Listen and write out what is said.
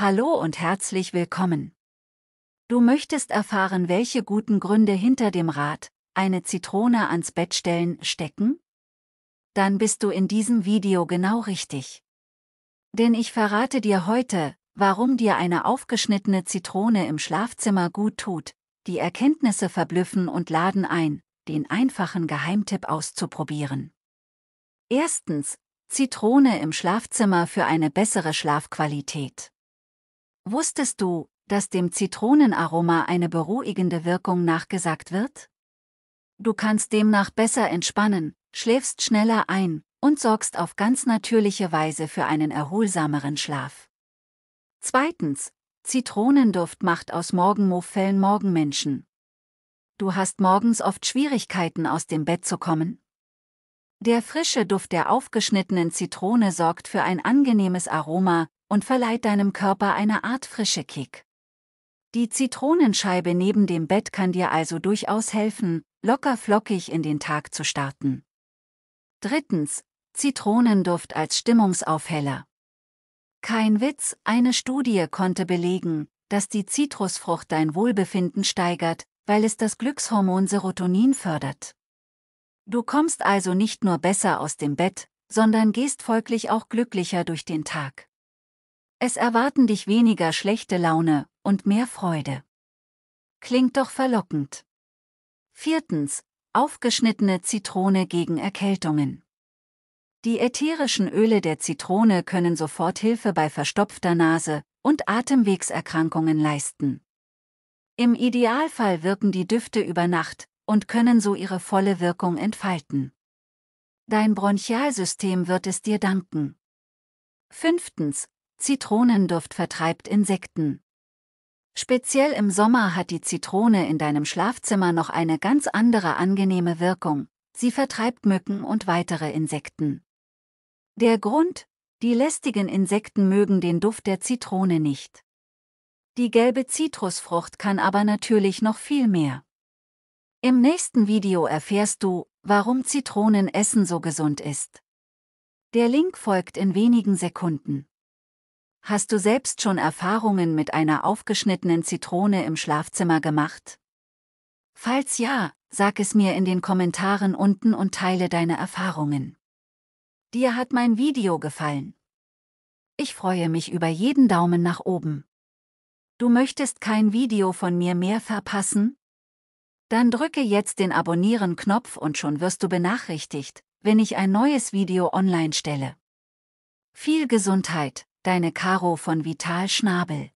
Hallo und herzlich willkommen. Du möchtest erfahren, welche guten Gründe hinter dem Rat, eine Zitrone ans Bett stellen, stecken? Dann bist du in diesem Video genau richtig. Denn ich verrate dir heute, warum dir eine aufgeschnittene Zitrone im Schlafzimmer gut tut, die Erkenntnisse verblüffen und laden ein, den einfachen Geheimtipp auszuprobieren. Erstens, Zitrone im Schlafzimmer für eine bessere Schlafqualität. Wusstest du, dass dem Zitronenaroma eine beruhigende Wirkung nachgesagt wird? Du kannst demnach besser entspannen, schläfst schneller ein und sorgst auf ganz natürliche Weise für einen erholsameren Schlaf. Zweitens, Zitronenduft macht aus Morgenmuffellen Morgenmenschen. Du hast morgens oft Schwierigkeiten aus dem Bett zu kommen? Der frische Duft der aufgeschnittenen Zitrone sorgt für ein angenehmes Aroma, und verleiht deinem Körper eine Art frische Kick. Die Zitronenscheibe neben dem Bett kann dir also durchaus helfen, locker flockig in den Tag zu starten. Drittens, Zitronenduft als Stimmungsaufheller. Kein Witz, eine Studie konnte belegen, dass die Zitrusfrucht dein Wohlbefinden steigert, weil es das Glückshormon Serotonin fördert. Du kommst also nicht nur besser aus dem Bett, sondern gehst folglich auch glücklicher durch den Tag. Es erwarten dich weniger schlechte Laune und mehr Freude. Klingt doch verlockend. Viertens, aufgeschnittene Zitrone gegen Erkältungen. Die ätherischen Öle der Zitrone können sofort Hilfe bei verstopfter Nase und Atemwegserkrankungen leisten. Im Idealfall wirken die Düfte über Nacht und können so ihre volle Wirkung entfalten. Dein Bronchialsystem wird es dir danken. Fünftens, Zitronenduft vertreibt Insekten. Speziell im Sommer hat die Zitrone in deinem Schlafzimmer noch eine ganz andere angenehme Wirkung. Sie vertreibt Mücken und weitere Insekten. Der Grund? Die lästigen Insekten mögen den Duft der Zitrone nicht. Die gelbe Zitrusfrucht kann aber natürlich noch viel mehr. Im nächsten Video erfährst du, warum Zitronenessen so gesund ist. Der Link folgt in wenigen Sekunden. Hast du selbst schon Erfahrungen mit einer aufgeschnittenen Zitrone im Schlafzimmer gemacht? Falls ja, sag es mir in den Kommentaren unten und teile deine Erfahrungen. Dir hat mein Video gefallen. Ich freue mich über jeden Daumen nach oben. Du möchtest kein Video von mir mehr verpassen? Dann drücke jetzt den Abonnieren-Knopf und schon wirst du benachrichtigt, wenn ich ein neues Video online stelle. Viel Gesundheit! Deine Karo von Vital Schnabel.